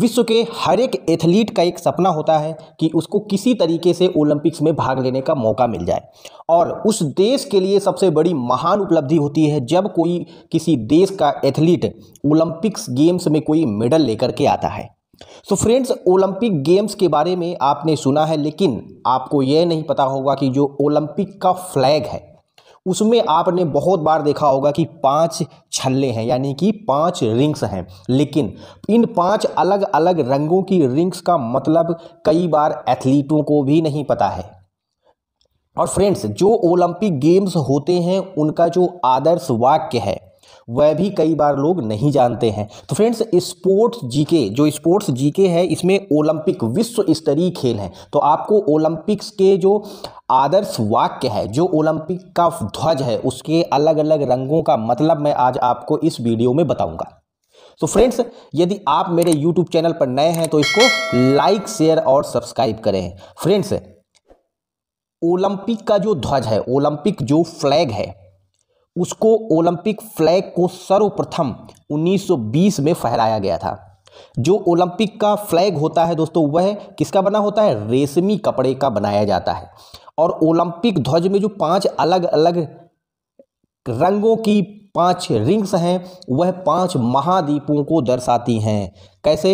विश्व के हर एक एथलीट का एक सपना होता है कि उसको किसी तरीके से ओलंपिक्स में भाग लेने का मौका मिल जाए और उस देश के लिए सबसे बड़ी महान उपलब्धि होती है जब कोई किसी देश का एथलीट ओलंपिक्स गेम्स में कोई मेडल लेकर के आता है सो फ्रेंड्स ओलंपिक गेम्स के बारे में आपने सुना है लेकिन आपको यह नहीं पता होगा कि जो ओलंपिक का फ्लैग है उसमें आपने बहुत बार देखा होगा कि पांच छल्ले हैं यानी कि पांच रिंग्स हैं लेकिन इन पांच अलग अलग रंगों की रिंग्स का मतलब कई बार एथलीटों को भी नहीं पता है और फ्रेंड्स जो ओलंपिक गेम्स होते हैं उनका जो आदर्श वाक्य है वह भी कई बार लोग नहीं जानते हैं तो फ्रेंड्स स्पोर्ट्स जीके जो स्पोर्ट्स जीके है इसमें ओलंपिक विश्व स्तरीय खेल हैं तो आपको ओलंपिक्स के जो आदर्श वाक्य है जो ओलंपिक का ध्वज है उसके अलग अलग रंगों का मतलब मैं आज आपको इस वीडियो में बताऊंगा तो फ्रेंड्स यदि आप मेरे यूट्यूब चैनल पर नए हैं तो इसको लाइक शेयर और सब्सक्राइब करें फ्रेंड्स ओलंपिक का जो ध्वज है ओलंपिक जो फ्लैग है उसको ओलंपिक फ्लैग को सर्वप्रथम 1920 में फहराया गया था जो ओलंपिक का फ्लैग होता है दोस्तों वह किसका बना होता है रेशमी कपड़े का बनाया जाता है और ओलंपिक ध्वज में जो पांच अलग अलग रंगों की पांच रिंग्स हैं वह पांच महाद्वीपों को दर्शाती हैं कैसे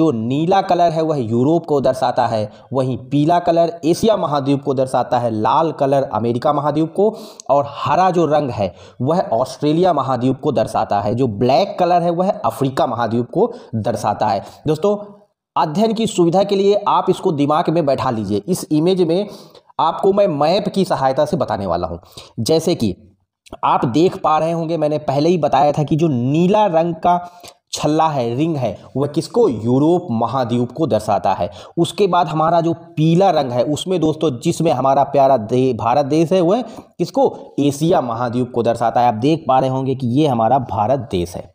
जो नीला कलर है वह यूरोप को दर्शाता है वहीं पीला कलर एशिया महाद्वीप को दर्शाता है लाल कलर अमेरिका महाद्वीप को और हरा जो रंग है वह ऑस्ट्रेलिया महाद्वीप को दर्शाता है जो ब्लैक कलर है वह अफ्रीका महाद्वीप को दर्शाता है दोस्तों अध्ययन की सुविधा के लिए आप इसको दिमाग में बैठा लीजिए इस इमेज में आपको मैं मैप की सहायता से बताने वाला हूँ जैसे कि आप देख पा रहे होंगे मैंने पहले ही बताया था कि जो नीला रंग का छल्ला है रिंग है वह किसको यूरोप महाद्वीप को दर्शाता है उसके बाद हमारा जो पीला रंग है उसमें दोस्तों जिसमें हमारा प्यारा दे भारत देश है वह किसको एशिया महाद्वीप को दर्शाता है आप देख पा रहे होंगे कि ये हमारा भारत देश है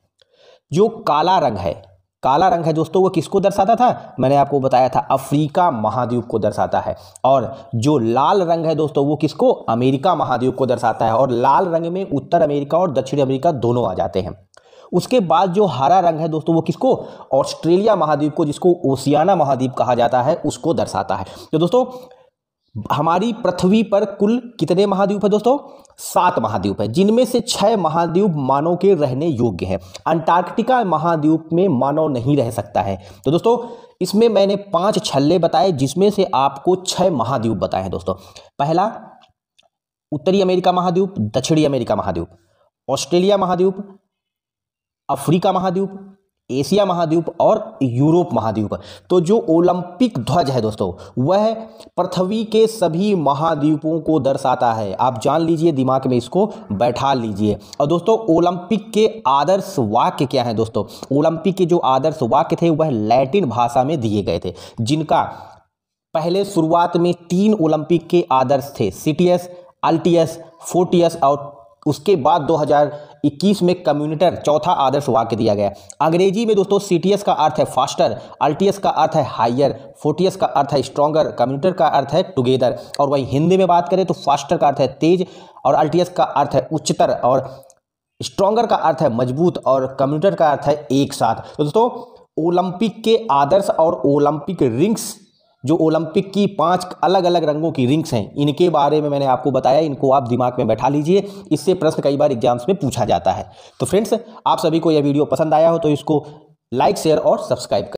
जो काला रंग है काला रंग है दोस्तों वो किसको दर्शाता था मैंने आपको बताया था अफ्रीका महाद्वीप को दर्शाता है और जो लाल रंग है दोस्तों वो किसको अमेरिका महाद्वीप को दर्शाता है और लाल रंग में उत्तर अमेरिका और दक्षिण अमेरिका दोनों आ जाते हैं उसके बाद जो हरा रंग है दोस्तों वो किसको ऑस्ट्रेलिया महाद्वीप को जिसको ओशियाना महाद्वीप कहा जाता है उसको दर्शाता है तो दोस्तों हमारी पृथ्वी पर कुल कितने महाद्वीप है दोस्तों सात महाद्वीप है जिनमें से छह महाद्वीप मानव के रहने योग्य हैं अंटार्कटिका महाद्वीप में मानव नहीं रह सकता है तो दोस्तों इसमें मैंने पांच छल्ले बताए जिसमें से आपको छह महाद्वीप बताए हैं दोस्तों पहला उत्तरी अमेरिका महाद्वीप दक्षिणी अमेरिका महाद्वीप ऑस्ट्रेलिया महाद्वीप अफ्रीका महाद्वीप एशिया महाद्वीप और यूरोप महाद्वीप तो जो ओलंपिक ध्वज है दोस्तों वह पृथ्वी के सभी महाद्वीपों को दर्शाता है आप जान लीजिए दिमाग में इसको बैठा लीजिए और दोस्तों ओलंपिक के आदर्श वाक्य क्या है दोस्तों ओलंपिक के जो आदर्श वाक्य थे वह लैटिन भाषा में दिए गए थे जिनका पहले शुरुआत में तीन ओलंपिक के आदर्श थे सिटीएस अल्टीएस फोर्टीएस और उसके बाद दो इक्कीस में कम्युनिटर चौथा आदर्श वाक्य दिया गया अंग्रेजी में दोस्तों सीटीएस का अर्थ है फास्टर अल्टीएस का अर्थ है हायर फोर्टीएस का अर्थ है स्ट्रॉगर कम्युनिटर का अर्थ है टुगेदर और वहीं हिंदी में बात करें तो फास्टर का अर्थ है तेज और अल्टीएस का अर्थ है उच्चतर और स्ट्रॉगर का अर्थ है मजबूत और कम्युनिटर का अर्थ है एक साथ तो दोस्तों ओलंपिक के आदर्श और ओलंपिक रिंग्स जो ओलंपिक की पांच अलग अलग रंगों की रिंग्स हैं इनके बारे में मैंने आपको बताया इनको आप दिमाग में बैठा लीजिए इससे प्रश्न कई बार एग्जाम्स में पूछा जाता है तो फ्रेंड्स आप सभी को यह वीडियो पसंद आया हो तो इसको लाइक शेयर और सब्सक्राइब